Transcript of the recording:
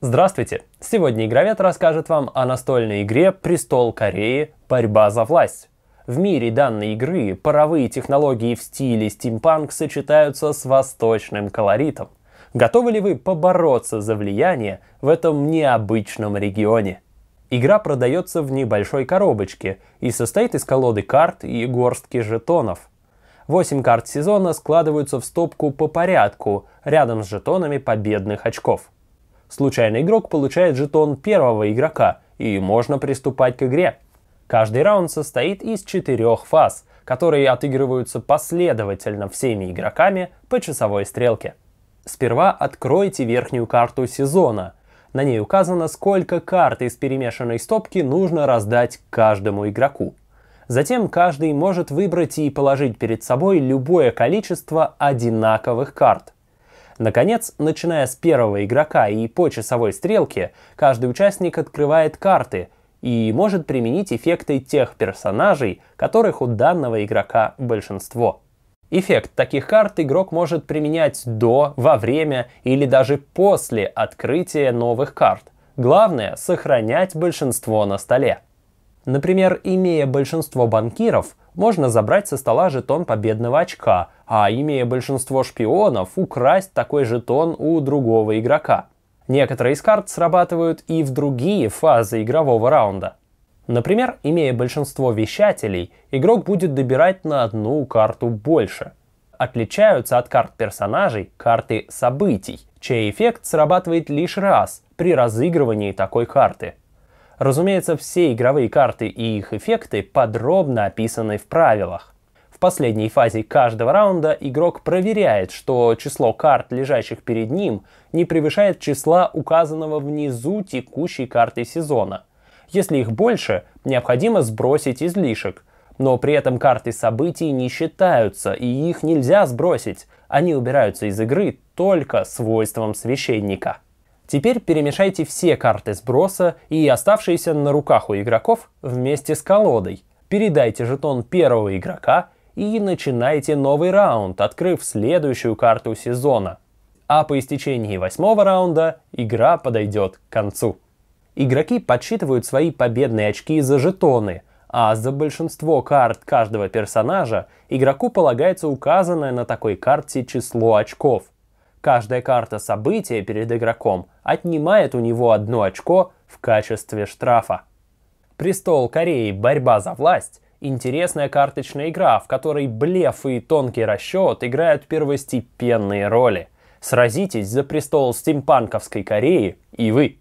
Здравствуйте! Сегодня Игровед расскажет вам о настольной игре «Престол Кореи. Борьба за власть». В мире данной игры паровые технологии в стиле стимпанк сочетаются с восточным колоритом. Готовы ли вы побороться за влияние в этом необычном регионе? Игра продается в небольшой коробочке и состоит из колоды карт и горстки жетонов. Восемь карт сезона складываются в стопку по порядку, рядом с жетонами победных очков. Случайный игрок получает жетон первого игрока, и можно приступать к игре. Каждый раунд состоит из четырех фаз, которые отыгрываются последовательно всеми игроками по часовой стрелке. Сперва откройте верхнюю карту сезона. На ней указано, сколько карт из перемешанной стопки нужно раздать каждому игроку. Затем каждый может выбрать и положить перед собой любое количество одинаковых карт. Наконец, начиная с первого игрока и по часовой стрелке, каждый участник открывает карты и может применить эффекты тех персонажей, которых у данного игрока большинство. Эффект таких карт игрок может применять до, во время или даже после открытия новых карт. Главное — сохранять большинство на столе. Например, имея большинство банкиров, можно забрать со стола жетон победного очка, а имея большинство шпионов, украсть такой жетон у другого игрока. Некоторые из карт срабатывают и в другие фазы игрового раунда. Например, имея большинство вещателей, игрок будет добирать на одну карту больше. Отличаются от карт персонажей карты событий, чей эффект срабатывает лишь раз при разыгрывании такой карты – Разумеется, все игровые карты и их эффекты подробно описаны в правилах. В последней фазе каждого раунда игрок проверяет, что число карт, лежащих перед ним, не превышает числа указанного внизу текущей карты сезона. Если их больше, необходимо сбросить излишек. Но при этом карты событий не считаются, и их нельзя сбросить. Они убираются из игры только свойством священника. Теперь перемешайте все карты сброса и оставшиеся на руках у игроков вместе с колодой. Передайте жетон первого игрока и начинайте новый раунд, открыв следующую карту сезона. А по истечении восьмого раунда игра подойдет к концу. Игроки подсчитывают свои победные очки за жетоны, а за большинство карт каждого персонажа игроку полагается указанное на такой карте число очков – Каждая карта события перед игроком отнимает у него одно очко в качестве штрафа. «Престол Кореи. Борьба за власть» — интересная карточная игра, в которой блеф и тонкий расчет играют первостепенные роли. Сразитесь за престол стимпанковской Кореи и вы.